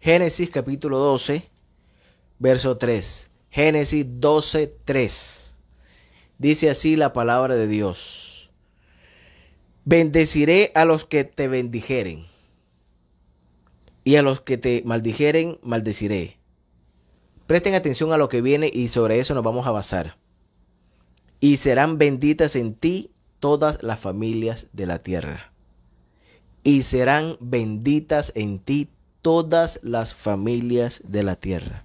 Génesis capítulo 12, verso 3. Génesis 12, 3. Dice así la palabra de Dios. Bendeciré a los que te bendijeren y a los que te maldijeren, maldeciré. Presten atención a lo que viene y sobre eso nos vamos a basar. Y serán benditas en ti todas las familias de la tierra. Y serán benditas en ti todas las familias de la tierra.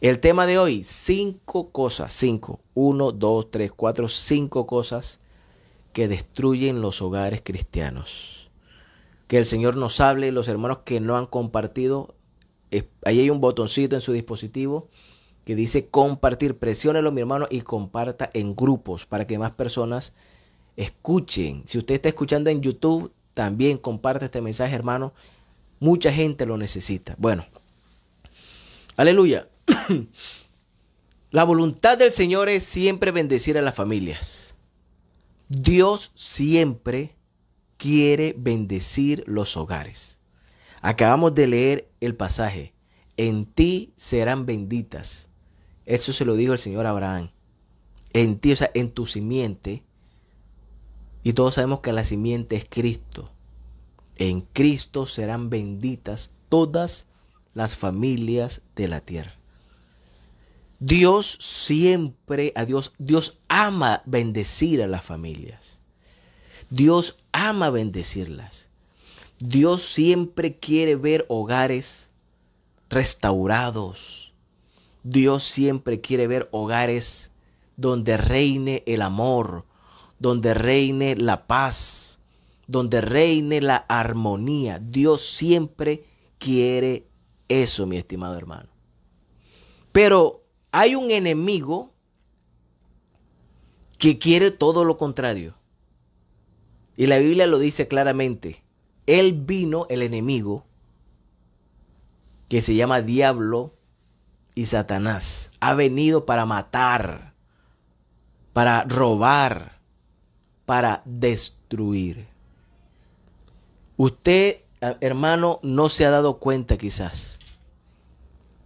El tema de hoy, cinco cosas, cinco, uno, dos, tres, cuatro, cinco cosas que destruyen los hogares cristianos. Que el Señor nos hable, los hermanos que no han compartido, ahí hay un botoncito en su dispositivo que dice compartir, presiónelo mi hermano y comparta en grupos para que más personas escuchen. Si usted está escuchando en YouTube, también comparte este mensaje hermano Mucha gente lo necesita. Bueno, aleluya. La voluntad del Señor es siempre bendecir a las familias. Dios siempre quiere bendecir los hogares. Acabamos de leer el pasaje. En ti serán benditas. Eso se lo dijo el Señor Abraham. En ti, o sea, en tu simiente. Y todos sabemos que la simiente es Cristo. En Cristo serán benditas todas las familias de la tierra. Dios siempre, a Dios, Dios ama bendecir a las familias. Dios ama bendecirlas. Dios siempre quiere ver hogares restaurados. Dios siempre quiere ver hogares donde reine el amor, donde reine la paz, donde reine la armonía. Dios siempre quiere eso, mi estimado hermano. Pero hay un enemigo que quiere todo lo contrario. Y la Biblia lo dice claramente. Él vino, el enemigo, que se llama diablo y Satanás. Ha venido para matar, para robar, para destruir. Usted, ah, hermano, no se ha dado cuenta quizás.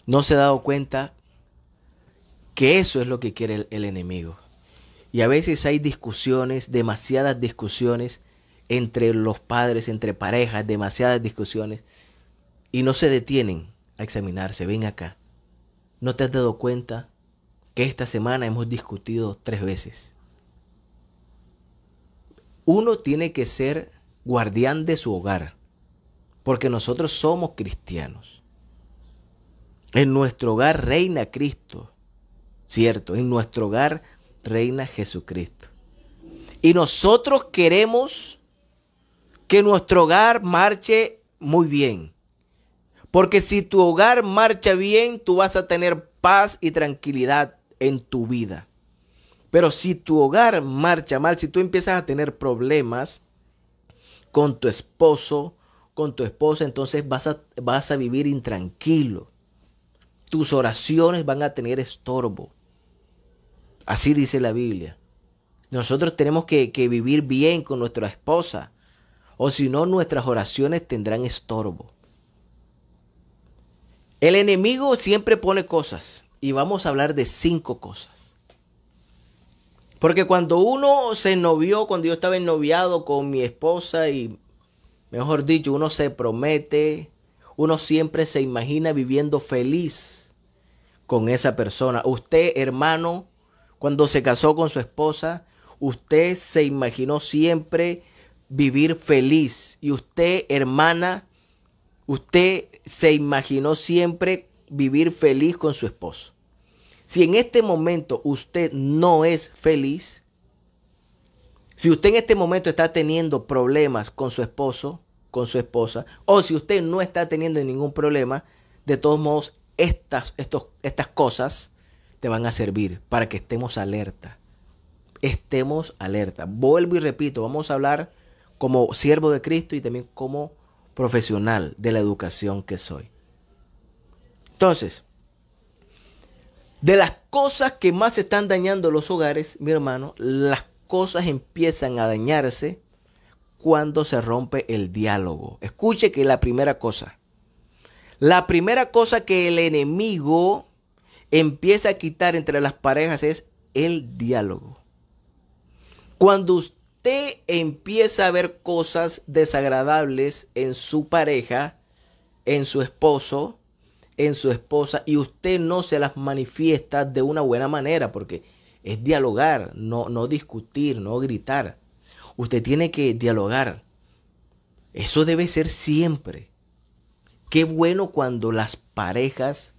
No se ha dado cuenta que eso es lo que quiere el, enemigo. Y a veces hay discusiones, demasiadas discusiones entre los padres, entre parejas, demasiadas discusiones. Y no se detienen a examinarse. Ven acá. ¿No te has dado cuenta que esta semana hemos discutido tres veces? Uno tiene que ser guardián de su hogar, porque nosotros somos cristianos. En nuestro hogar reina Cristo, ¿cierto? En nuestro hogar reina Jesucristo. Y nosotros queremos que nuestro hogar marche muy bien. Porque si tu hogar marcha bien, tú vas a tener paz y tranquilidad en tu vida. Pero si tu hogar marcha mal, si tú empiezas a tener problemas, con tu esposo, con tu esposa, entonces vas a, vas a vivir intranquilo. Tus oraciones van a tener estorbo. Así dice la Biblia. Nosotros tenemos que, que vivir bien con nuestra esposa, o si no, nuestras oraciones tendrán estorbo. El enemigo siempre pone cosas, y vamos a hablar de cinco cosas. Porque cuando uno se novió, cuando yo estaba ennoviado con mi esposa y, mejor dicho, uno se promete, uno siempre se imagina viviendo feliz con esa persona. Usted, hermano, cuando se casó con su esposa, usted se imaginó siempre vivir feliz. Y usted, hermana, usted se imaginó siempre vivir feliz con su esposo. Si en este momento usted no es feliz, si usted en este momento está teniendo problemas con su esposo, con su esposa, o si usted no está teniendo ningún problema, de todos modos, estas, estos, estas cosas te van a servir para que estemos alerta. Estemos alerta. Vuelvo y repito, vamos a hablar como siervo de Cristo y también como profesional de la educación que soy. Entonces, de las cosas que más están dañando los hogares, mi hermano, las cosas empiezan a dañarse cuando se rompe el diálogo. Escuche que la primera cosa, la primera cosa que el enemigo empieza a quitar entre las parejas es el diálogo. Cuando usted empieza a ver cosas desagradables en su pareja, en su esposo, en su esposa y usted no se las manifiesta de una buena manera, porque es dialogar, no, no discutir, no gritar. Usted tiene que dialogar. Eso debe ser siempre. Qué bueno cuando las parejas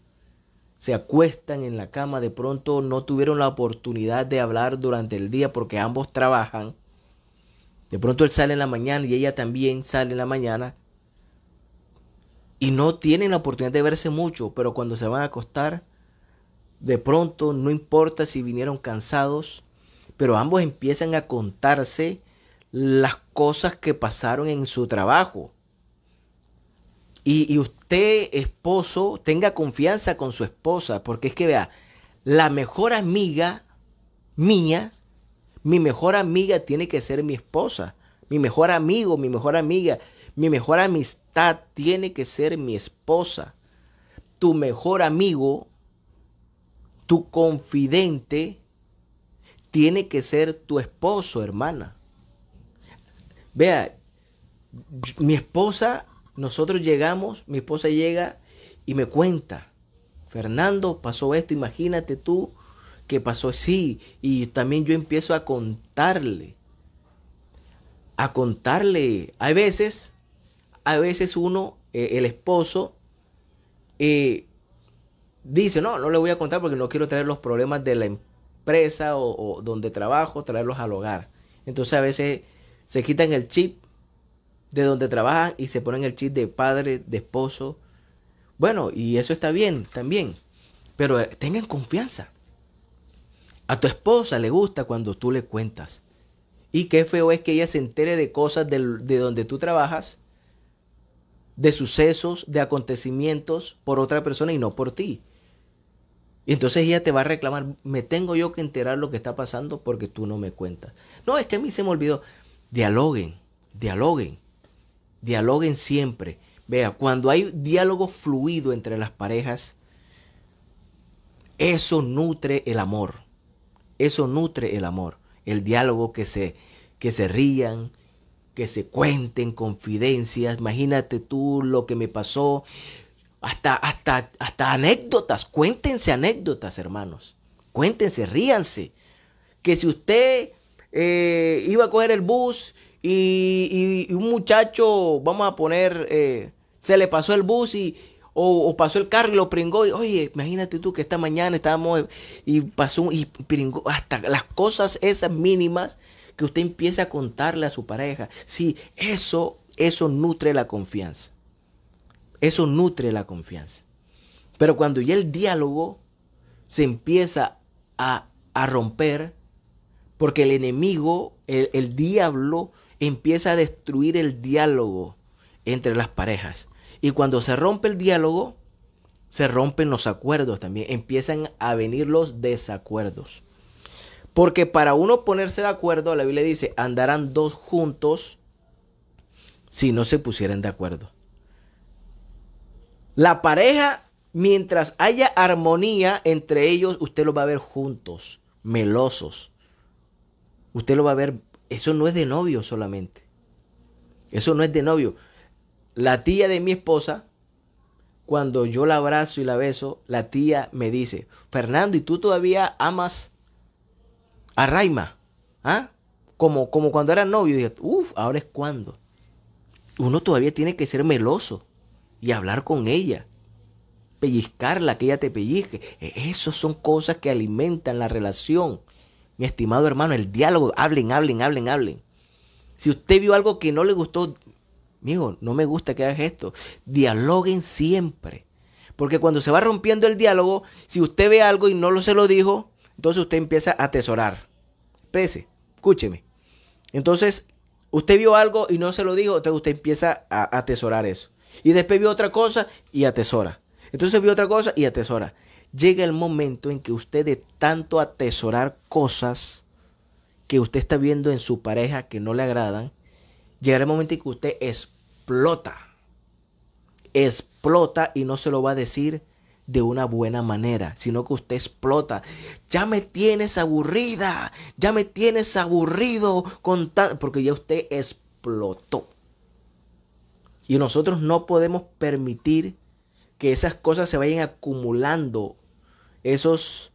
se acuestan en la cama, de pronto no tuvieron la oportunidad de hablar durante el día porque ambos trabajan. De pronto él sale en la mañana y ella también sale en la mañana y no tienen la oportunidad de verse mucho, pero cuando se van a acostar, de pronto, no importa si vinieron cansados, pero ambos empiezan a contarse las cosas que pasaron en su trabajo. Y, y usted, esposo, tenga confianza con su esposa, porque es que vea, la mejor amiga mía, mi mejor amiga tiene que ser mi esposa mi mejor amigo, mi mejor amiga, mi mejor amistad tiene que ser mi esposa. Tu mejor amigo, tu confidente, tiene que ser tu esposo, hermana. Vea, mi esposa, nosotros llegamos, mi esposa llega y me cuenta, Fernando, pasó esto, imagínate tú que pasó así. Y también yo empiezo a contarle a contarle. Hay veces, a veces uno, eh, el esposo, eh, dice, no, no le voy a contar porque no quiero traer los problemas de la empresa o donde trabajo, traerlos al hogar. Entonces a veces se quitan el chip de donde trabajan y se ponen el chip de padre, de esposo. Bueno, y eso está bien también. Pero eh, tengan confianza. A tu esposa le gusta cuando tú le cuentas. Y qué feo es que ella se entere de cosas de, de donde tú trabajas, de sucesos, de acontecimientos por otra persona y no por ti. Y entonces ella te va a reclamar, me tengo yo que enterar lo que está pasando porque tú no me cuentas. No, es que a mí se me olvidó. Dialoguen, dialoguen, dialoguen siempre. Vea, cuando hay diálogo fluido entre las parejas, eso nutre el amor. Eso nutre el amor el diálogo, que se, que se rían, que se cuenten confidencias. Imagínate tú lo que me pasó. Hasta, hasta, hasta anécdotas, cuéntense anécdotas, hermanos. Cuéntense, ríanse. Que si usted eh, iba a coger el bus y, y, un muchacho, vamos a poner, eh, se le pasó el bus y, o, pasó el carro y lo pringó. Y, Oye, imagínate tú que esta mañana estábamos y pasó y pringó. Hasta las cosas esas mínimas que usted empieza a contarle a su pareja. Sí, eso, eso nutre la confianza. Eso nutre la confianza. Pero cuando ya el diálogo se empieza a, a romper, porque el enemigo, el, el diablo, empieza a destruir el diálogo entre las parejas. Y cuando se rompe el diálogo, se rompen los acuerdos también, empiezan a venir los desacuerdos. Porque para uno ponerse de acuerdo, la Biblia dice, andarán dos juntos si no se pusieran de acuerdo. La pareja, mientras haya armonía entre ellos, usted lo va a ver juntos, melosos. Usted lo va a ver, eso no es de novio solamente. Eso no es de novio. La tía de mi esposa, cuando yo la abrazo y la beso, la tía me dice, Fernando, ¿y tú todavía amas a Raima? ¿Ah? Como, como cuando era novio, Uf, dije, ahora es cuando. Uno todavía tiene que ser meloso y hablar con ella pellizcarla, que ella te pellizque. E, Esas son cosas que alimentan la relación. Mi estimado hermano, el diálogo, hablen, hablen, hablen, hablen. Si usted vio algo que no le gustó, Mijo, no me gusta que hagas esto. Dialoguen siempre. Porque cuando se va rompiendo el diálogo, si usted ve algo y no lo se lo dijo, entonces usted empieza a atesorar. Pese, escúcheme. Entonces, usted vio algo y no se lo dijo, entonces usted empieza a atesorar eso. Y después vio otra cosa y atesora. Entonces vio otra cosa y atesora. Llega el momento en que usted de tanto atesorar cosas que usted está viendo en su pareja que no le agradan, llegará el momento en que usted explota. Explota y no se lo va a decir de una buena manera, sino que usted explota. Ya me tienes aburrida, ya me tienes aburrido con tal, porque ya usted explotó. Y nosotros no podemos permitir que esas cosas se vayan acumulando, esos,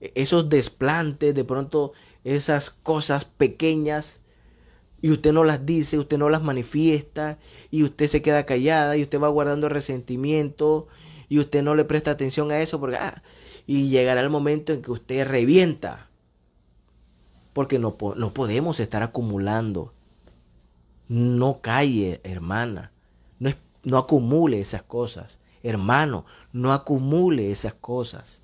esos desplantes, de pronto esas cosas pequeñas y usted no las dice, usted no las manifiesta, y usted se queda callada, y usted va guardando resentimiento, y usted no le presta atención a eso, porque, ah, y llegará el momento en que usted revienta, porque no, podemos estar acumulando. No calle, hermana, no, no acumule esas cosas, hermano, no acumule esas cosas.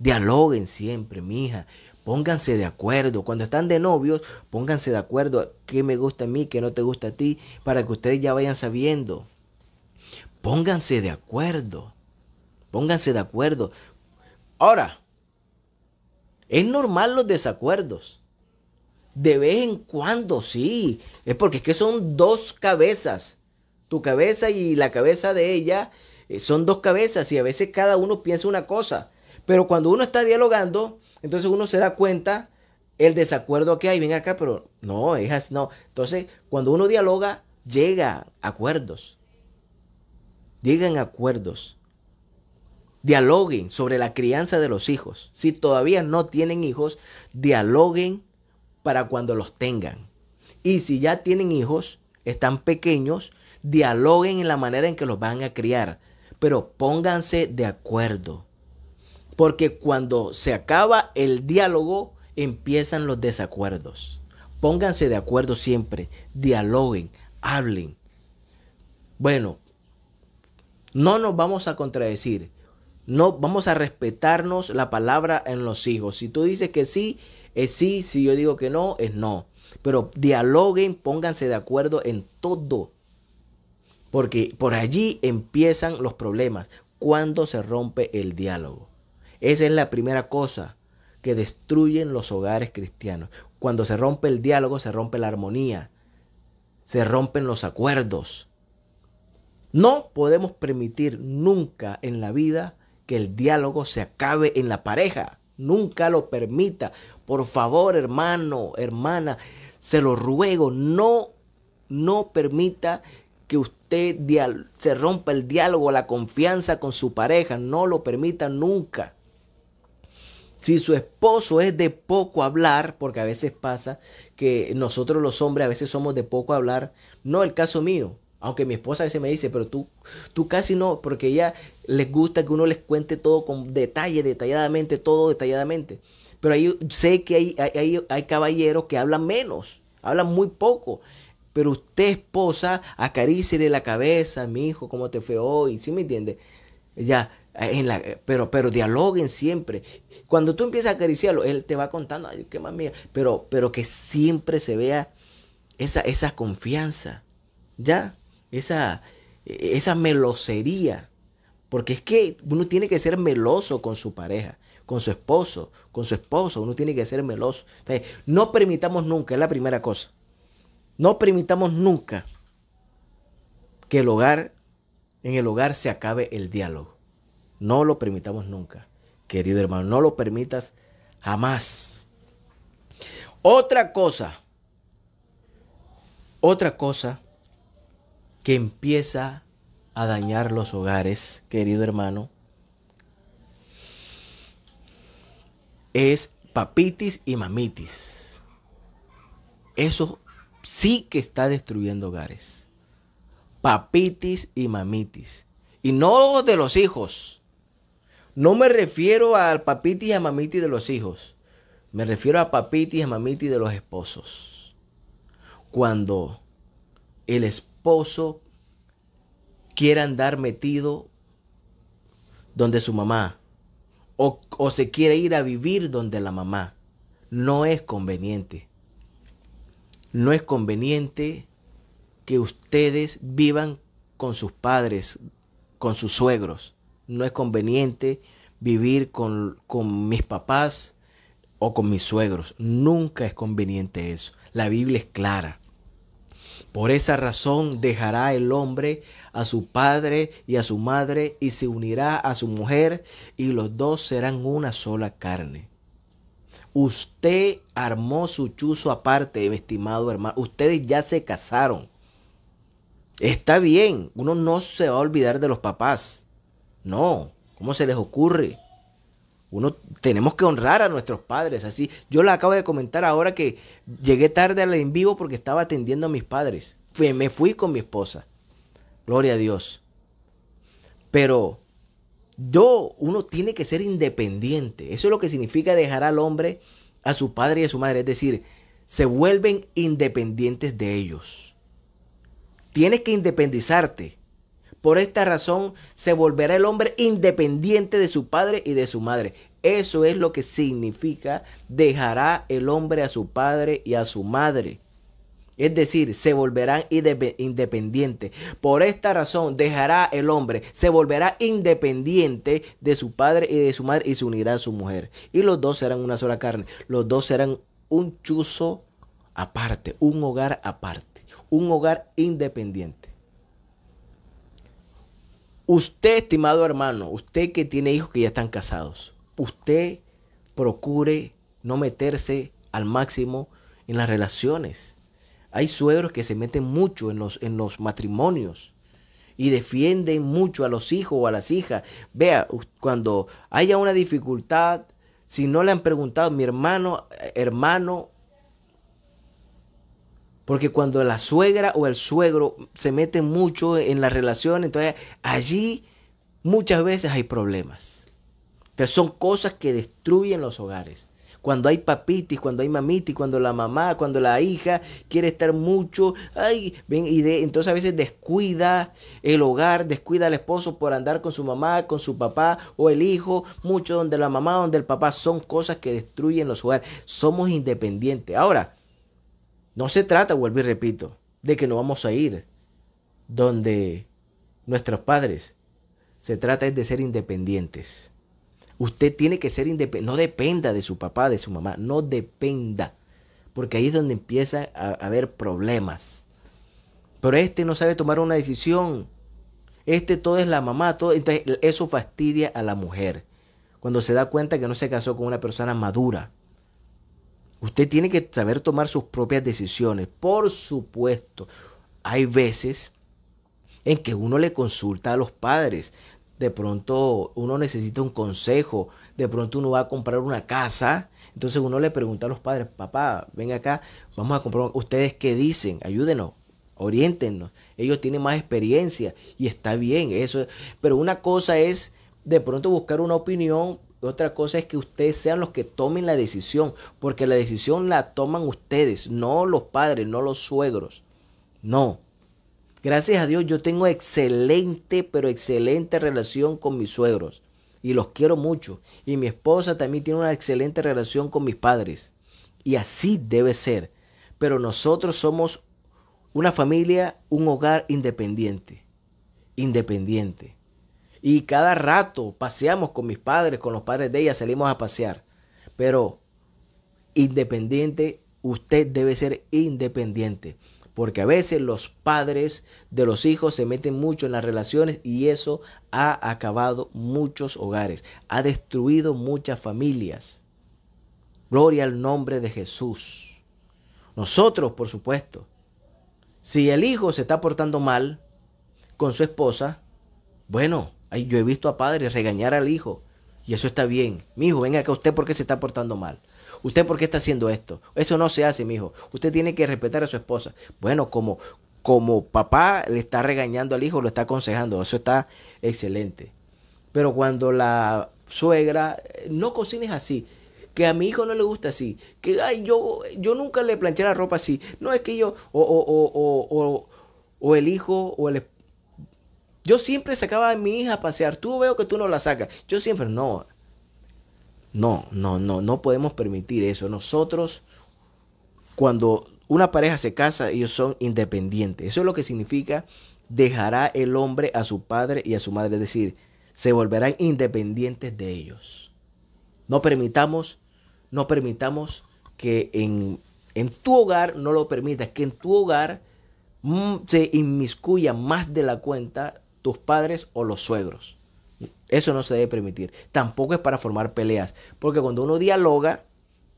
Dialoguen siempre, mi hija. Pónganse de acuerdo. Cuando están de novios, pónganse de acuerdo qué me gusta a mí, qué no te gusta a ti, para que ustedes ya vayan sabiendo. Pónganse de acuerdo. Pónganse de acuerdo. Ahora, es normal los desacuerdos. De vez en cuando, sí. Es porque es que son dos cabezas. Tu cabeza y la cabeza de ella eh, son dos cabezas y a veces cada uno piensa una cosa. Pero cuando uno está dialogando, entonces uno se da cuenta el desacuerdo que hay, ven acá, pero no, hijas, no. Entonces, cuando uno dialoga, llega acuerdos. Llegan acuerdos. Dialoguen sobre la crianza de los hijos. Si todavía no tienen hijos, dialoguen para cuando los tengan. Y si ya tienen hijos, están pequeños, dialoguen en la manera en que los van a criar. Pero pónganse de acuerdo. Porque cuando se acaba el diálogo, empiezan los desacuerdos. Pónganse de acuerdo siempre, dialoguen, hablen. Bueno, no nos vamos a contradecir. No vamos a respetarnos la palabra en los hijos. Si tú dices que sí, es sí, si yo digo que no, es no. Pero dialoguen, pónganse de acuerdo en todo. Porque por allí empiezan los problemas, cuando se rompe el diálogo. Esa es la primera cosa que destruyen los hogares cristianos. Cuando se rompe el diálogo, se rompe la armonía, se rompen los acuerdos. No podemos permitir nunca en la vida que el diálogo se acabe en la pareja. Nunca lo permita. Por favor, hermano, hermana, se lo ruego, no, no permita que usted se rompa el diálogo, la confianza con su pareja. No lo permita nunca. Si su esposo es de poco hablar, porque a veces pasa que nosotros los hombres a veces somos de poco hablar, no el caso mío, aunque mi esposa a veces me dice, pero tú, tú casi no, porque ella les gusta que uno les cuente todo con detalle, detalladamente, todo detalladamente. Pero ahí sé que hay, caballeros que hablan menos, hablan muy poco. Pero usted, esposa, acarícele la cabeza, mi hijo, ¿cómo te fue hoy? ¿Sí me entiende? Ya, eh, la, eh, pero, pero dialoguen siempre. Cuando tú empiezas a acariciarlo, él te va contando, ay, qué más mía. Pero, pero que siempre se vea esa, esa confianza, ¿ya? Esa, eh, esa melosería. Porque es que uno tiene que ser meloso con su pareja, con su esposo, con su esposo. Uno tiene que ser meloso. no permitamos nunca, es la primera cosa. No permitamos nunca que el hogar, en el hogar se acabe el diálogo. No lo permitamos nunca, querido hermano, no lo permitas jamás. Otra cosa, otra cosa que empieza a dañar los hogares, querido hermano, es papitis y mamitis. Eso sí que está destruyendo hogares. Papitis y mamitis. Y no de los hijos, no me refiero al papiti y a mamiti de los hijos. Me refiero a papiti y a mamiti de los esposos. Cuando el esposo quiera andar metido donde su mamá o, o se quiere ir a vivir donde la mamá, no es conveniente. No es conveniente que ustedes vivan con sus padres, con sus suegros no es conveniente vivir con, mis papás o con mis suegros. Nunca es conveniente eso. La Biblia es clara. Por esa razón dejará el hombre a su padre y a su madre y se unirá a su mujer y los dos serán una sola carne. Usted armó su chuzo aparte, estimado hermano. Ustedes ya se casaron. Está bien, uno no se va a olvidar de los papás. No, ¿cómo se les ocurre? Uno tenemos que honrar a nuestros padres, así. Yo lo acabo de comentar ahora que llegué tarde al en vivo porque estaba atendiendo a mis padres. me fui con mi esposa. Gloria a Dios. Pero yo, uno tiene que ser independiente. Eso es lo que significa dejar al hombre a su padre y a su madre, es decir, se vuelven independientes de ellos. Tienes que independizarte. Por esta razón se volverá el hombre independiente de su padre y de su madre. Eso es lo que significa dejará el hombre a su padre y a su madre. Es decir, se volverán independientes. Por esta razón dejará el hombre, se volverá independiente de su padre y de su madre y se unirá a su mujer. Y los dos serán una sola carne. Los dos serán un chuzo aparte, un hogar aparte, un hogar independiente. Usted, estimado hermano, usted que tiene hijos que ya están casados, usted procure no meterse al máximo en las relaciones. Hay suegros que se meten mucho en los, en los matrimonios y defienden mucho a los hijos o a las hijas. Vea, cuando haya una dificultad, si no le han preguntado, mi hermano, eh, hermano porque cuando la suegra o el suegro se meten mucho en la relación, entonces allí muchas veces hay problemas. Entonces son cosas que destruyen los hogares. Cuando hay papitis, cuando hay mamitis, cuando la mamá, cuando la hija quiere estar mucho, ay, ven, y entonces a veces descuida el hogar, descuida al esposo por andar con su mamá, con su papá o el hijo, mucho donde la mamá, donde el papá, son cosas que destruyen los hogares. Somos independientes. Ahora, no se trata, vuelvo y repito, de que no vamos a ir donde nuestros padres. Se trata de ser independientes. Usted tiene que ser independiente. No dependa de su papá, de su mamá. No dependa. Porque ahí es donde empieza a haber problemas. Pero este no sabe tomar una decisión. Este todo es la mamá. Todo, entonces eso fastidia a la mujer. Cuando se da cuenta que no se casó con una persona madura. Usted tiene que saber tomar sus propias decisiones. Por supuesto, hay veces en que uno le consulta a los padres. De pronto uno necesita un consejo, de pronto uno va a comprar una casa, entonces uno le pregunta a los padres, papá, ven acá, vamos a comprar, ustedes qué dicen, ayúdenos, oriéntenos, ellos tienen más experiencia y está bien eso, pero una cosa es de pronto buscar una opinión otra cosa es que ustedes sean los que tomen la decisión, porque la decisión la toman ustedes, no los padres, no los suegros. No. Gracias a Dios yo tengo excelente, pero excelente relación con mis suegros. Y los quiero mucho. Y mi esposa también tiene una excelente relación con mis padres. Y así debe ser. Pero nosotros somos una familia, un hogar independiente. Independiente. Y cada rato paseamos con mis padres, con los padres de ella, salimos a pasear. Pero independiente, usted debe ser independiente. Porque a veces los padres de los hijos se meten mucho en las relaciones y eso ha acabado muchos hogares, ha destruido muchas familias. Gloria al nombre de Jesús. Nosotros, por supuesto, si el hijo se está portando mal con su esposa, bueno, yo he visto a padres regañar al hijo y eso está bien. Mi hijo, venga acá, usted por qué se está portando mal. ¿Usted por qué está haciendo esto? Eso no se hace, mi hijo. Usted tiene que respetar a su esposa. Bueno, como, como papá le está regañando al hijo, lo está aconsejando. Eso está excelente. Pero cuando la suegra, eh, no cocines así, que a mi hijo no le gusta así, que ay, yo, yo nunca le planché la ropa así. No es que yo, o, o, o, o el hijo o el esposo yo siempre sacaba a mi hija a pasear. Tú veo que tú no la sacas. Yo siempre, no. No, no, no, no podemos permitir eso. Nosotros, cuando una pareja se casa, ellos son independientes. Eso es lo que significa dejará el hombre a su padre y a su madre. Es decir, se volverán independientes de ellos. No permitamos, no permitamos que en, en tu hogar, no lo permitas, que en tu hogar mm, se inmiscuya más de la cuenta tus padres o los suegros. Eso no se debe permitir. Tampoco es para formar peleas, porque cuando uno dialoga,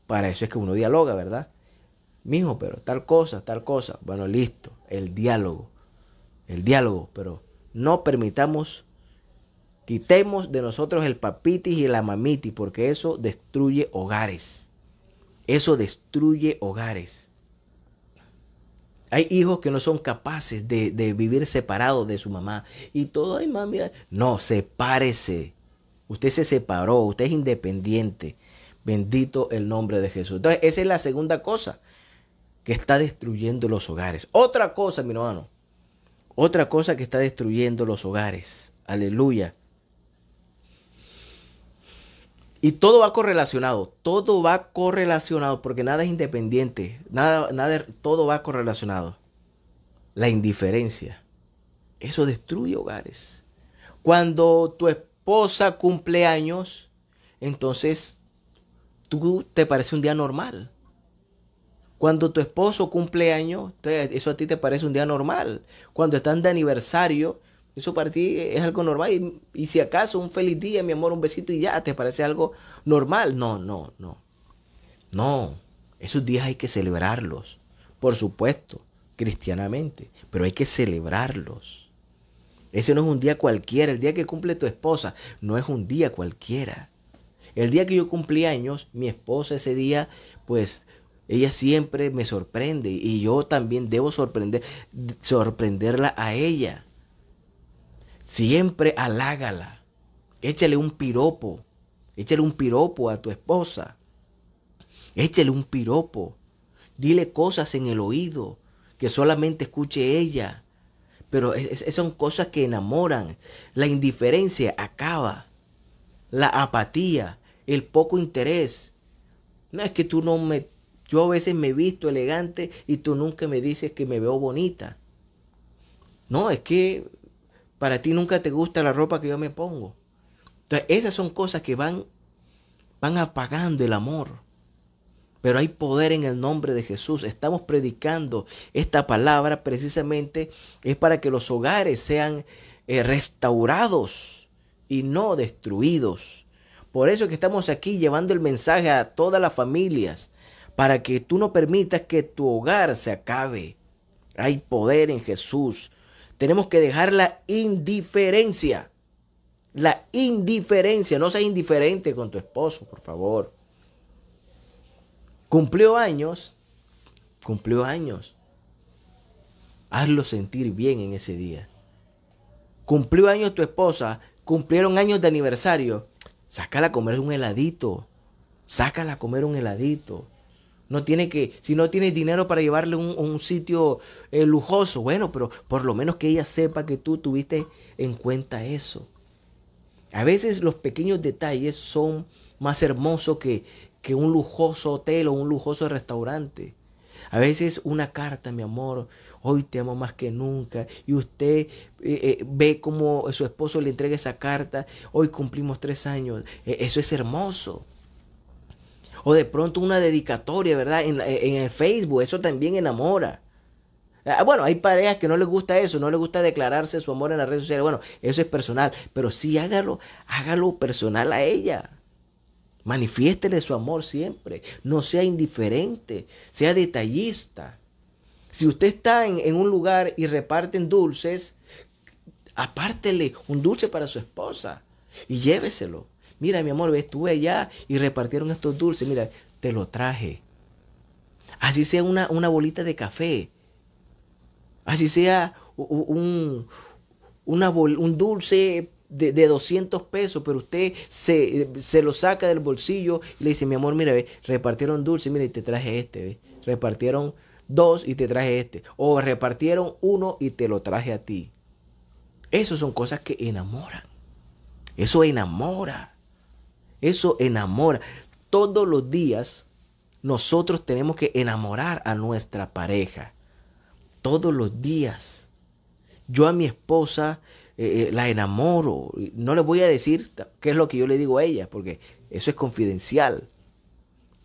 para eso es que uno dialoga, ¿verdad? Mijo, pero tal cosa, tal cosa. Bueno, listo, el diálogo. El diálogo, pero no permitamos, quitemos de nosotros el papitis y la mamitis, porque eso destruye hogares. Eso destruye hogares. Hay hijos que no son capaces de, vivir separados de su mamá. Y todo, ay mami, no, sepárese. Usted se separó, usted es independiente. Bendito el nombre de Jesús. Entonces, esa es la segunda cosa que está destruyendo los hogares. Otra cosa, mi hermano. Otra cosa que está destruyendo los hogares. Aleluya. Y todo va correlacionado, todo va correlacionado, porque nada es independiente, nada, nada, todo va correlacionado. La indiferencia, eso destruye hogares. Cuando tu esposa cumple años, entonces tú te parece un día normal. Cuando tu esposo cumple años, eso a ti te parece un día normal. Cuando están de aniversario, eso para ti es algo normal. Y, si acaso un feliz día, mi amor, un besito y ya, te parece algo normal. No, no, no. No, esos días hay que celebrarlos. Por supuesto, cristianamente. Pero hay que celebrarlos. Ese no es un día cualquiera. El día que cumple tu esposa no es un día cualquiera. El día que yo cumplí años, mi esposa ese día, pues ella siempre me sorprende. Y yo también debo sorprender, sorprenderla a ella Siempre halágala. Échale un piropo. Échale un piropo a tu esposa. Échale un piropo. Dile cosas en el oído que solamente escuche ella. Pero son cosas que enamoran. La indiferencia acaba. La apatía, el poco interés. No es que tú no me... Yo a veces me visto elegante y tú nunca me dices que me veo bonita. No, es que para ti nunca te gusta la ropa que yo me pongo. Entonces, esas son cosas que van, van apagando el amor. Pero hay poder en el nombre de Jesús. Estamos predicando esta palabra precisamente es para que los hogares sean eh, restaurados y no destruidos. Por eso que estamos aquí llevando el mensaje a todas las familias, para que tú no permitas que tu hogar se acabe. Hay poder en Jesús. Tenemos que dejar la indiferencia. La indiferencia. No seas indiferente con tu esposo, por favor. Cumplió años. Cumplió años. Hazlo sentir bien en ese día. Cumplió años tu esposa. Cumplieron años de aniversario. Sácala a comer un heladito. Sácala a comer un heladito tiene que, si no tiene dinero para llevarle un, sitio eh, lujoso, bueno, pero por lo menos que ella sepa que tú tuviste en cuenta eso. A veces los pequeños detalles son más hermosos que, que un lujoso hotel o un lujoso restaurante. A veces una carta, mi amor, hoy te amo más que nunca. Y usted eh, eh, ve cómo su esposo le entrega esa carta, hoy cumplimos tres años. E, eso es hermoso. O de pronto una dedicatoria, ¿verdad? En, el Facebook, eso también enamora. Ah, bueno, hay parejas que no les gusta eso, no les gusta declararse su amor en las redes sociales. Bueno, eso es personal, pero sí hágalo, hágalo personal a ella. Manifiéstele su amor siempre. No sea indiferente, sea detallista. Si usted está en, en un lugar y reparten dulces, apártele un dulce para su esposa y lléveselo mira mi amor, estuve allá y repartieron estos dulces, mira, te lo traje. Así sea una, una bolita de café, así sea un, un dulce de, 200 pesos, pero usted se, lo saca del bolsillo y le dice, mi amor, mira, ve, repartieron dulce, mira, y te traje este, repartieron dos y te traje este, o repartieron uno y te lo traje a ti. Esas son cosas que enamoran. Eso enamora. Eso enamora. Todos los días nosotros tenemos que enamorar a nuestra pareja. Todos los días. Yo a mi esposa eh, eh, la enamoro. No le voy a decir qué es lo que yo le digo a ella, porque eso es confidencial.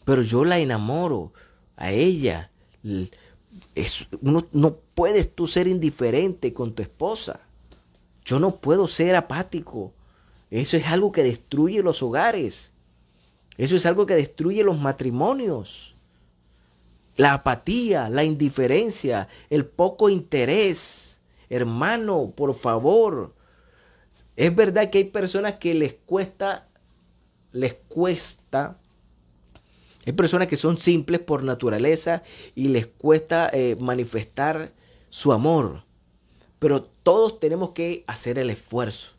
Pero yo la enamoro a ella. no puedes tú ser indiferente con tu esposa. Yo no puedo ser apático eso es algo que destruye los hogares. Eso es algo que destruye los matrimonios. La apatía, la indiferencia, el poco interés. Hermano, por favor. Es verdad que hay personas que les cuesta, les cuesta. Hay personas que son simples por naturaleza y les cuesta eh, manifestar su amor. Pero todos tenemos que hacer el esfuerzo.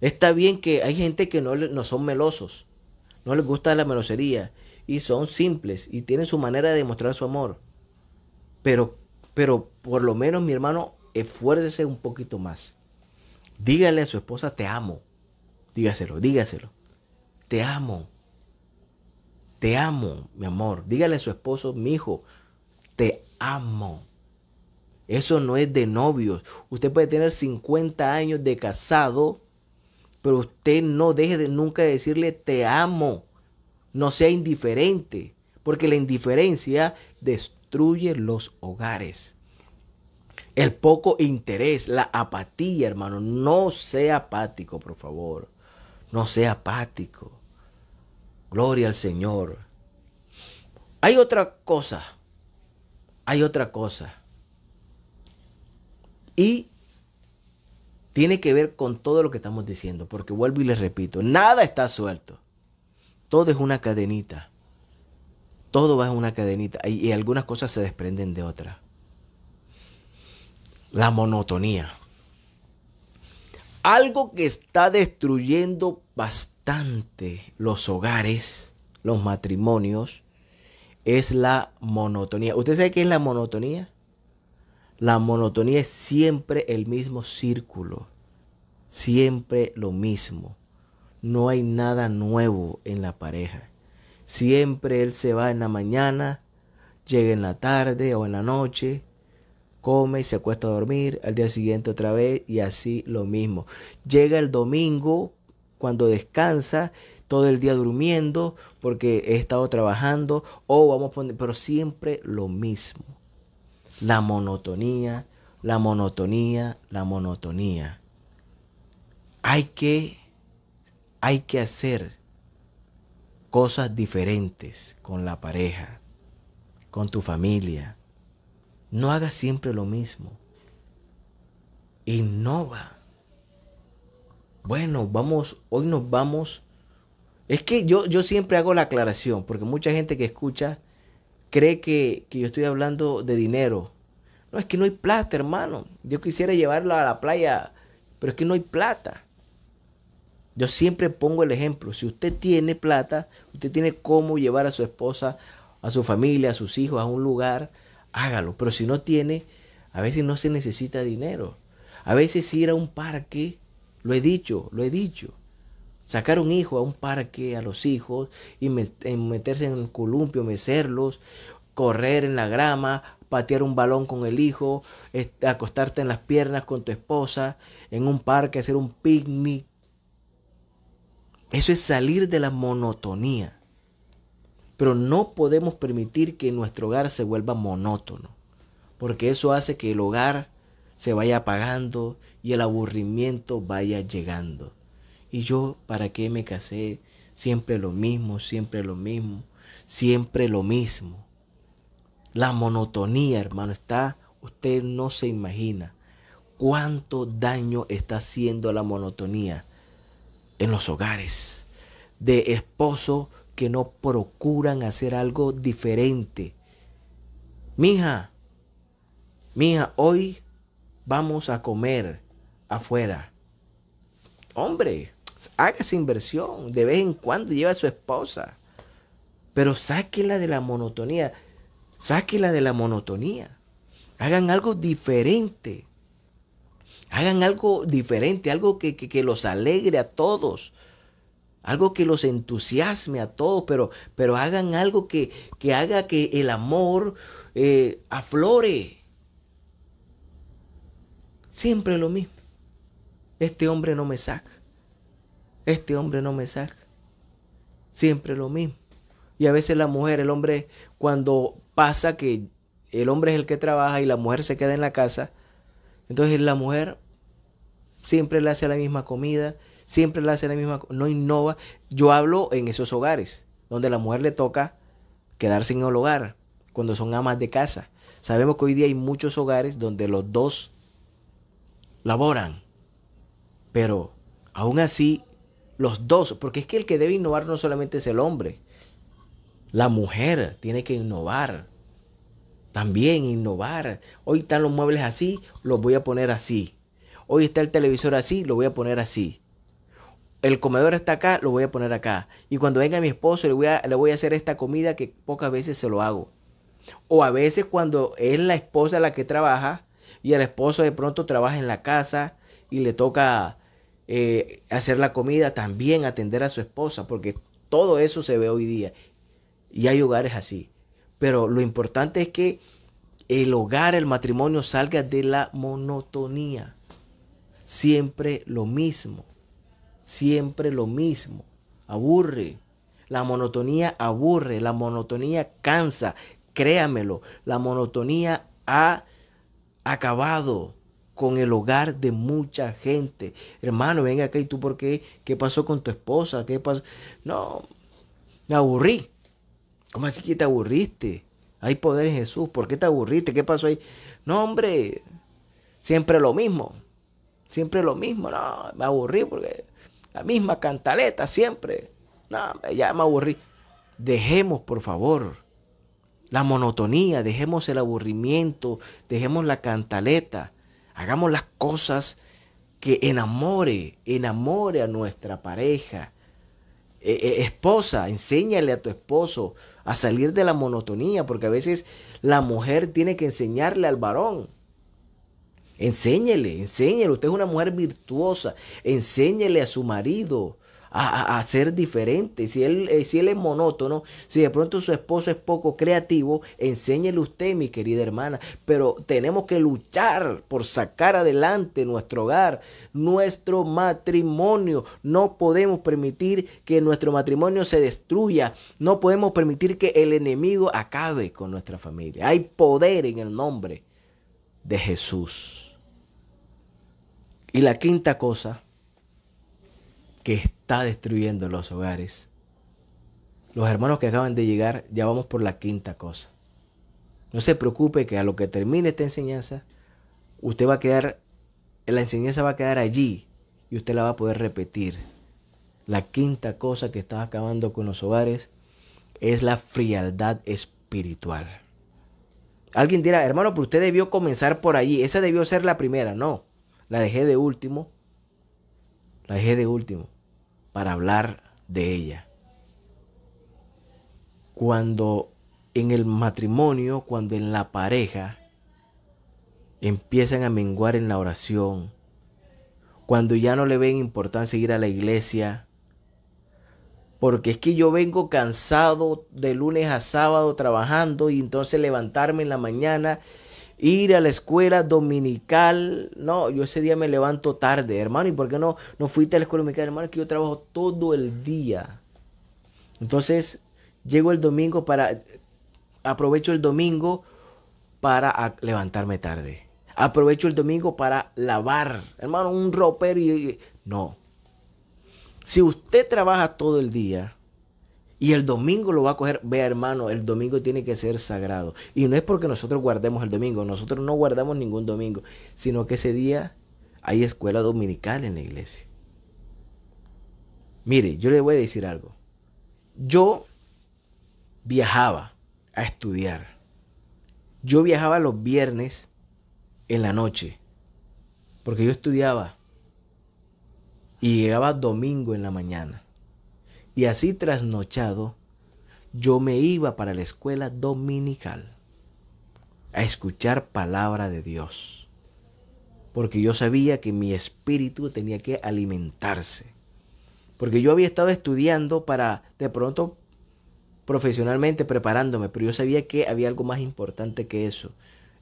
Está bien que hay gente que no, no son melosos, no les gusta la melosería y son simples y tienen su manera de demostrar su amor. Pero, pero por lo menos mi hermano, esfuércese un poquito más. Dígale a su esposa, te amo. Dígaselo, dígaselo. Te amo. Te amo, mi amor. Dígale a su esposo, mi hijo, te amo. Eso no es de novios. Usted puede tener 50 años de casado pero usted no deje de nunca decirle te amo. No sea indiferente, porque la indiferencia destruye los hogares. El poco interés, la apatía, hermano. No sea apático, por favor. No sea apático. Gloria al Señor. Hay otra cosa. Hay otra cosa. Y tiene que ver con todo lo que estamos diciendo, porque vuelvo y les repito, nada está suelto. Todo es una cadenita. Todo va en una cadenita y, algunas cosas se desprenden de otras. La monotonía. Algo que está destruyendo bastante los hogares, los matrimonios, es la monotonía. ¿Usted sabe qué es la monotonía? La monotonía es siempre el mismo círculo, siempre lo mismo. No hay nada nuevo en la pareja. Siempre él se va en la mañana, llega en la tarde o en la noche, come y se acuesta a dormir, al día siguiente otra vez y así lo mismo. Llega el domingo cuando descansa, todo el día durmiendo porque he estado trabajando o vamos a poner, pero siempre lo mismo la monotonía, la monotonía, la monotonía. Hay que, hay que hacer cosas diferentes con la pareja, con tu familia. No hagas siempre lo mismo. Innova. Bueno, vamos, hoy nos vamos. Es que yo, yo siempre hago la aclaración, porque mucha gente que escucha cree que, yo estoy hablando de dinero. No, es que no hay plata, hermano. Yo quisiera llevarlo a la playa, pero es que no hay plata. Yo siempre pongo el ejemplo. Si usted tiene plata, usted tiene cómo llevar a su esposa, a su familia, a sus hijos, a un lugar, hágalo. Pero si no tiene, a veces no se necesita dinero. A veces ir a un parque, lo he dicho, lo he dicho. Sacar un hijo a un parque, a los hijos, y meterse en el columpio, mecerlos, correr en la grama, patear un balón con el hijo, acostarte en las piernas con tu esposa, en un parque, hacer un picnic. Eso es salir de la monotonía. Pero no podemos permitir que nuestro hogar se vuelva monótono, porque eso hace que el hogar se vaya apagando y el aburrimiento vaya llegando. ¿Y yo para qué me casé? Siempre lo mismo, siempre lo mismo, siempre lo mismo. La monotonía, hermano, está, usted no se imagina cuánto daño está haciendo la monotonía en los hogares, de esposos que no procuran hacer algo diferente. Mija, mija, hoy vamos a comer afuera. Hombre, haga esa inversión. De vez en cuando lleva a su esposa. Pero sáquela de la monotonía. Sáquela de la monotonía. Hagan algo diferente. Hagan algo diferente, algo que, los alegre a todos algo que los entusiasme a todos, pero, pero hagan algo que, haga que el amor eh, aflore. Siempre lo mismo. Este hombre no me saca este hombre no me saca. Siempre lo mismo. Y a veces la mujer, el hombre, cuando pasa que el hombre es el que trabaja y la mujer se queda en la casa, entonces la mujer siempre le hace la misma comida, siempre le hace la misma, no innova. Yo hablo en esos hogares, donde la mujer le toca quedarse en el hogar, cuando son amas de casa. Sabemos que hoy día hay muchos hogares donde los dos laboran, pero aún así los dos, porque es que el que debe innovar no solamente es el hombre. La mujer tiene que innovar. También innovar. Hoy están los muebles así, los voy a poner así. Hoy está el televisor así, lo voy a poner así. El comedor está acá, lo voy a poner acá. Y cuando venga mi esposo, le voy a, le voy a hacer esta comida que pocas veces se lo hago. O a veces cuando es la esposa la que trabaja y el esposo de pronto trabaja en la casa y le toca eh, hacer la comida, también atender a su esposa, porque todo eso se ve hoy día. Y hay hogares así. Pero lo importante es que el hogar, el matrimonio salga de la monotonía. Siempre lo mismo. Siempre lo mismo. Aburre. La monotonía aburre, la monotonía cansa, créamelo, la monotonía ha acabado con el hogar de mucha gente. Hermano, venga acá y tú por qué, qué pasó con tu esposa, qué pasó. No, me aburrí. ¿Cómo así que te aburriste? Hay poder en Jesús. ¿Por qué te aburriste? ¿Qué pasó ahí? No, hombre, siempre lo mismo. Siempre lo mismo. No, me aburrí porque la misma cantaleta siempre. No, ya me aburrí. Dejemos, por favor, la monotonía, dejemos el aburrimiento, dejemos la cantaleta Hagamos las cosas que enamore, enamore a nuestra pareja. Eh, eh, esposa, enséñale a tu esposo a salir de la monotonía, porque a veces la mujer tiene que enseñarle al varón. Enséñele, enséñele. Usted es una mujer virtuosa. Enséñele a su marido a, ser diferente. Si él, eh, si él es monótono, si de pronto su esposo es poco creativo, enséñele usted, mi querida hermana. Pero tenemos que luchar por sacar adelante nuestro hogar, nuestro matrimonio. No podemos permitir que nuestro matrimonio se destruya. No podemos permitir que el enemigo acabe con nuestra familia. Hay poder en el nombre de Jesús. Y la quinta cosa que está destruyendo los hogares. Los hermanos que acaban de llegar, ya vamos por la quinta cosa. No se preocupe que a lo que termine esta enseñanza, usted va a quedar, la enseñanza va a quedar allí y usted la va a poder repetir. La quinta cosa que está acabando con los hogares es la frialdad espiritual. Alguien dirá, hermano, pero usted debió comenzar por allí. Esa debió ser la primera. No, la dejé de último. La dejé de último para hablar de ella. Cuando en el matrimonio, cuando en la pareja, empiezan a menguar en la oración, cuando ya no le ven importancia ir a la iglesia, porque es que yo vengo cansado de lunes a sábado trabajando y entonces levantarme en la mañana ir a la escuela dominical. No, yo ese día me levanto tarde, hermano. ¿Y por qué no, no fuiste a la escuela dominical, hermano? Que yo trabajo todo el día. Entonces, llego el domingo para. Aprovecho el domingo para levantarme tarde. Aprovecho el domingo para lavar. Hermano, un ropero y. No. Si usted trabaja todo el día, y el domingo lo va a coger. Vea, hermano, el domingo tiene que ser sagrado. Y no es porque nosotros guardemos el domingo. Nosotros no guardamos ningún domingo. Sino que ese día hay escuela dominical en la iglesia. Mire, yo le voy a decir algo. Yo viajaba a estudiar. Yo viajaba los viernes en la noche. Porque yo estudiaba. Y llegaba domingo en la mañana. Y así trasnochado, yo me iba para la escuela dominical a escuchar palabra de Dios. Porque yo sabía que mi espíritu tenía que alimentarse. Porque yo había estado estudiando para, de pronto, profesionalmente preparándome, pero yo sabía que había algo más importante que eso.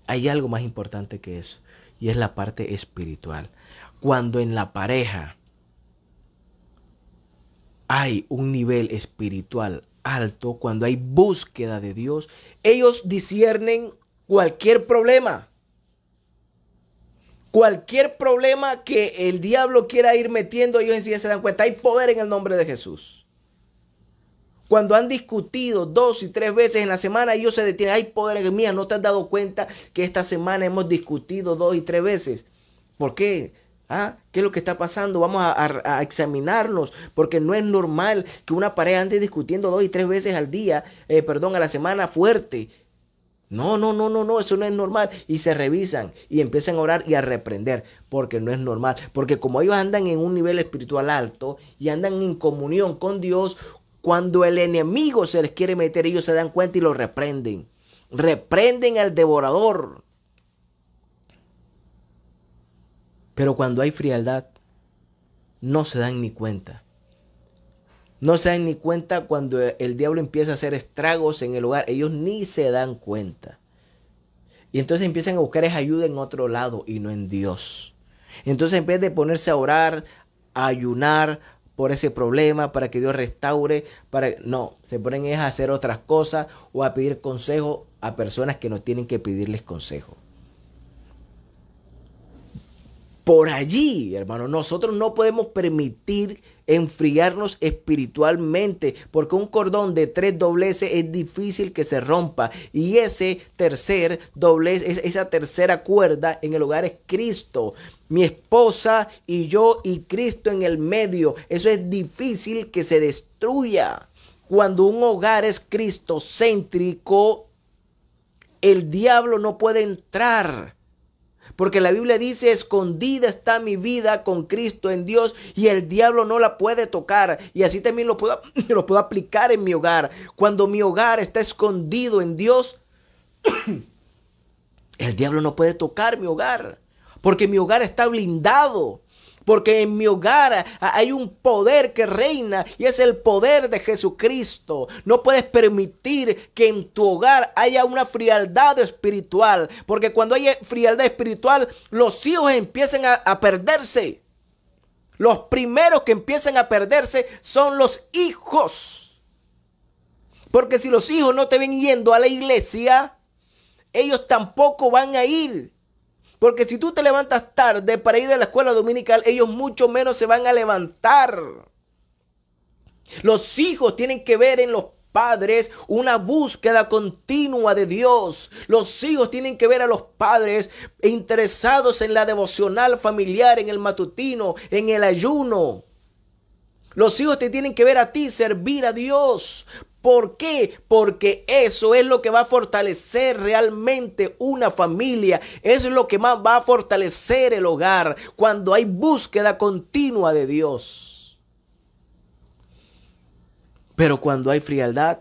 Hay algo más importante que eso. Y es la parte espiritual. Cuando en la pareja hay un nivel espiritual alto, cuando hay búsqueda de Dios, ellos disciernen cualquier problema. Cualquier problema que el diablo quiera ir metiendo, ellos enseguida se dan cuenta. Hay poder en el nombre de Jesús. Cuando han discutido dos y tres veces en la semana, ellos se detienen. Hay poder en el mío. ¿No te has dado cuenta que esta semana hemos discutido dos y tres veces? ¿Por qué? ¿Ah? ¿Qué es lo que está pasando? Vamos a, examinarnos, porque no es normal que una pareja ande discutiendo dos y tres veces al día, eh, perdón, a la semana fuerte. No, no, no, no, no, eso no es normal. Y se revisan y empiezan a orar y a reprender, porque no es normal. Porque como ellos andan en un nivel espiritual alto y andan en comunión con Dios, cuando el enemigo se les quiere meter, ellos se dan cuenta y lo reprenden. Reprenden al devorador. Pero cuando hay frialdad, no se dan ni cuenta. No se dan ni cuenta cuando el diablo empieza a hacer estragos en el hogar. Ellos ni se dan cuenta. Y entonces empiezan a buscar esa ayuda en otro lado y no en Dios. Entonces en vez de ponerse a orar, a ayunar por ese problema, para que Dios restaure, para no, se ponen a hacer otras cosas o a pedir consejo a personas que no tienen que pedirles consejo por allí, hermano. Nosotros no podemos permitir enfriarnos espiritualmente, porque un cordón de tres dobleces es difícil que se rompa. Y ese tercer doblez, esa tercera cuerda en el hogar es Cristo. Mi esposa y yo y Cristo en el medio. Eso es difícil que se destruya. Cuando un hogar es cristocéntrico, el diablo no puede entrar porque la Biblia dice, escondida está mi vida con Cristo en Dios y el diablo no la puede tocar. Y así también lo puedo, aplicar en mi hogar. Cuando mi hogar está escondido en Dios, el diablo no puede tocar mi hogar. Porque mi hogar está blindado porque en mi hogar hay un poder que reina y es el poder de Jesucristo. No puedes permitir que en tu hogar haya una frialdad espiritual, porque cuando hay frialdad espiritual, los hijos empiezan a, perderse. Los primeros que empiezan a perderse son los hijos. Porque si los hijos no te ven yendo a la iglesia, ellos tampoco van a ir. Porque si tú te levantas tarde para ir a la escuela dominical, ellos mucho menos se van a levantar. Los hijos tienen que ver en los padres una búsqueda continua de Dios. Los hijos tienen que ver a los padres interesados en la devocional familiar, en el matutino, en el ayuno. Los hijos te tienen que ver a ti servir a Dios. ¿Por qué? Porque eso es lo que va a fortalecer realmente una familia, es lo que más va a fortalecer el hogar cuando hay búsqueda continua de Dios. Pero cuando hay frialdad,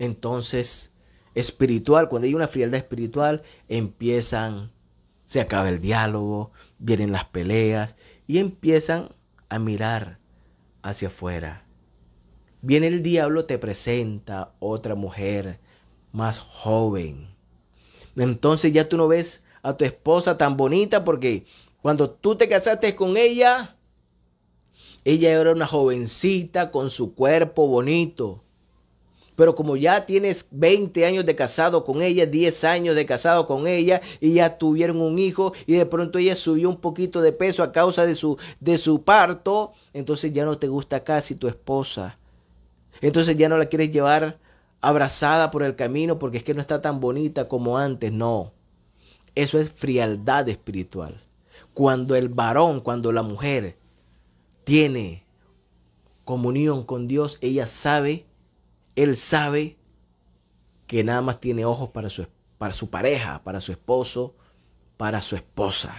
entonces espiritual, cuando hay una frialdad espiritual, empiezan, se acaba el diálogo, vienen las peleas y empiezan a mirar hacia afuera Viene el diablo, te presenta otra mujer más joven. Entonces ya tú no ves a tu esposa tan bonita porque cuando tú te casaste con ella, ella era una jovencita con su cuerpo bonito. Pero como ya tienes 20 años de casado con ella, 10 años de casado con ella, y ya tuvieron un hijo, y de pronto ella subió un poquito de peso a causa de su, de su parto, entonces ya no te gusta casi tu esposa. Entonces ya no la quieres llevar abrazada por el camino porque es que no está tan bonita como antes. No, eso es frialdad espiritual. Cuando el varón, cuando la mujer tiene comunión con Dios, ella sabe, él sabe que nada más tiene ojos para su, para su pareja, para su esposo, para su esposa.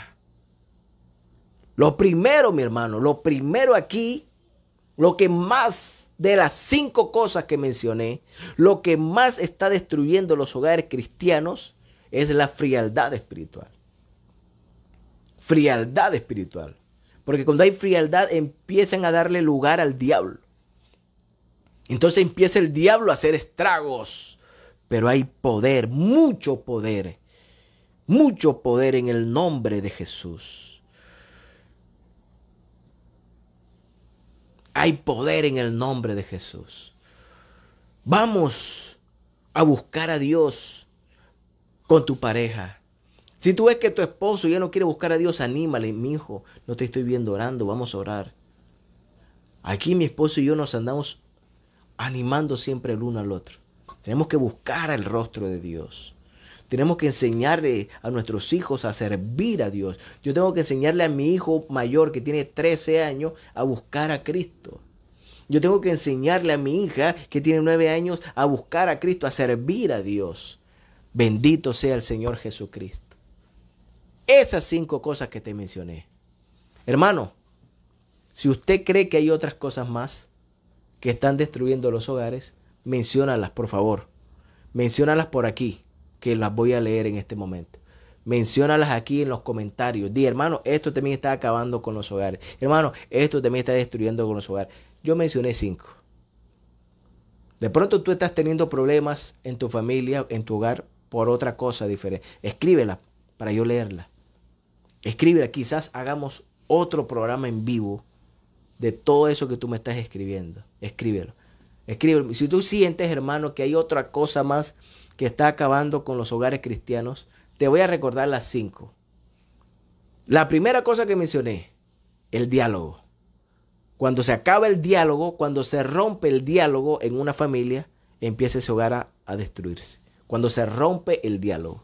Lo primero, mi hermano, lo primero aquí lo que más de las cinco cosas que mencioné, lo que más está destruyendo los hogares cristianos es la frialdad espiritual. Frialdad espiritual. Porque cuando hay frialdad empiezan a darle lugar al diablo. Entonces empieza el diablo a hacer estragos. Pero hay poder, mucho poder, mucho poder en el nombre de Jesús. Hay poder en el nombre de Jesús. Vamos a buscar a Dios con tu pareja. Si tú ves que tu esposo ya no quiere buscar a Dios, anímale, mi hijo, no te estoy viendo orando, vamos a orar. Aquí mi esposo y yo nos andamos animando siempre el uno al otro. Tenemos que buscar el rostro de Dios. Tenemos que enseñarle a nuestros hijos a servir a Dios. Yo tengo que enseñarle a mi hijo mayor que tiene 13 años a buscar a Cristo. Yo tengo que enseñarle a mi hija que tiene 9 años a buscar a Cristo, a servir a Dios. Bendito sea el Señor Jesucristo. Esas cinco cosas que te mencioné. Hermano, si usted cree que hay otras cosas más que están destruyendo los hogares, menciónalas, por favor. Menciónalas por aquí que las voy a leer en este momento. Menciónalas aquí en los comentarios. Di, hermano, esto también está acabando con los hogares. Hermano, esto también está destruyendo con los hogares. Yo mencioné cinco. De pronto tú estás teniendo problemas en tu familia, en tu hogar, por otra cosa diferente. Escríbela para yo leerla. Escríbela. Quizás hagamos otro programa en vivo de todo eso que tú me estás escribiendo. Escríbelo. Escríbelo. Si tú sientes, hermano, que hay otra cosa más que está acabando con los hogares cristianos, te voy a recordar las cinco. La primera cosa que mencioné, el diálogo. Cuando se acaba el diálogo, cuando se rompe el diálogo en una familia, empieza ese hogar a, destruirse. Cuando se rompe el diálogo.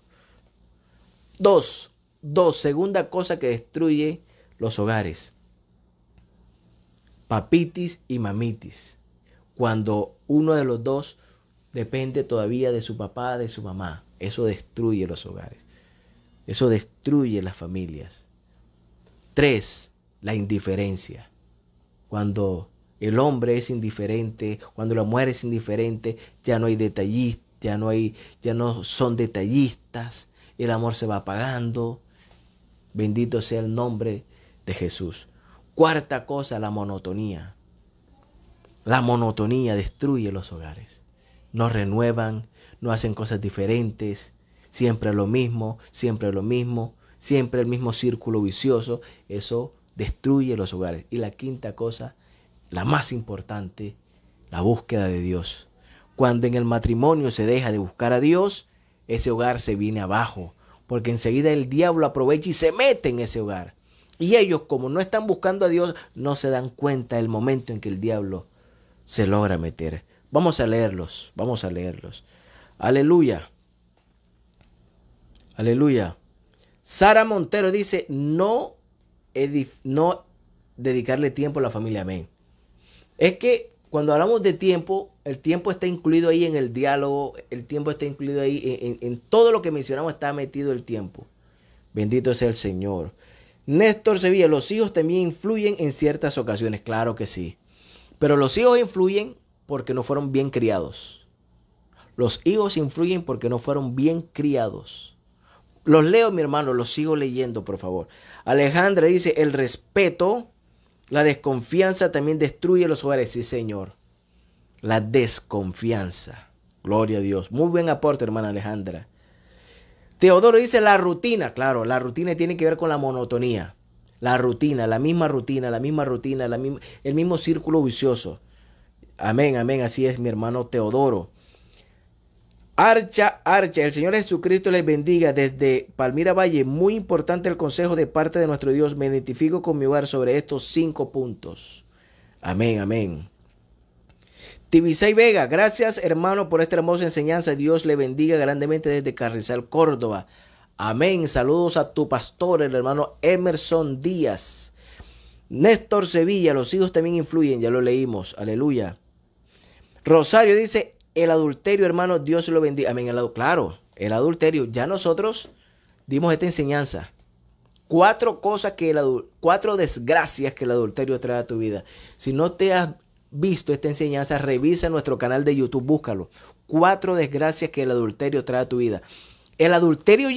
Dos, dos, segunda cosa que destruye los hogares. Papitis y mamitis. Cuando uno de los dos depende todavía de su papá, de su mamá. Eso destruye los hogares. Eso destruye las familias. Tres, la indiferencia. Cuando el hombre es indiferente, cuando la mujer es indiferente, ya no hay detallistas, ya no hay, ya no son detallistas, el amor se va apagando. Bendito sea el nombre de Jesús. Cuarta cosa, la monotonía. La monotonía destruye los hogares no renuevan, no hacen cosas diferentes, siempre lo mismo, siempre lo mismo, siempre el mismo círculo vicioso, eso destruye los hogares. Y la quinta cosa, la más importante, la búsqueda de Dios. Cuando en el matrimonio se deja de buscar a Dios, ese hogar se viene abajo, porque enseguida el diablo aprovecha y se mete en ese hogar. Y ellos, como no están buscando a Dios, no se dan cuenta del momento en que el diablo se logra meter. Vamos a leerlos, vamos a leerlos. Aleluya. Aleluya. Sara Montero dice, no, no dedicarle tiempo a la familia. Amén. Es que cuando hablamos de tiempo, el tiempo está incluido ahí en el diálogo, el tiempo está incluido ahí, en, en todo lo que mencionamos está metido el tiempo. Bendito sea el Señor. Néstor Sevilla, los hijos también influyen en ciertas ocasiones, claro que sí. Pero los hijos influyen porque no fueron bien criados. Los hijos influyen porque no fueron bien criados. Los leo, mi hermano, los sigo leyendo, por favor. Alejandra dice, el respeto, la desconfianza también destruye los hogares. Sí, Señor. La desconfianza. Gloria a Dios. Muy buen aporte, hermana Alejandra. Teodoro dice la rutina. Claro, la rutina tiene que ver con la monotonía. La rutina, la misma rutina, la misma rutina, el mismo círculo vicioso. Amén, amén. Así es, mi hermano Teodoro. Archa, archa, el Señor Jesucristo les bendiga desde Palmira Valle. Muy importante el consejo de parte de nuestro Dios. Me identifico con mi hogar sobre estos cinco puntos. Amén, amén. Tibisay Vega, gracias hermano por esta hermosa enseñanza. Dios le bendiga grandemente desde Carrizal, Córdoba. Amén. Saludos a tu pastor, el hermano Emerson Díaz. Néstor Sevilla, los hijos también influyen, ya lo leímos. Aleluya. Rosario dice, el adulterio, hermano, Dios lo bendiga. Amén, el claro, el adulterio. Ya nosotros dimos esta enseñanza. Cuatro cosas que el cuatro desgracias que el adulterio trae a tu vida. Si no te has visto esta enseñanza, revisa nuestro canal de YouTube, búscalo. Cuatro desgracias que el adulterio trae a tu vida. El adulterio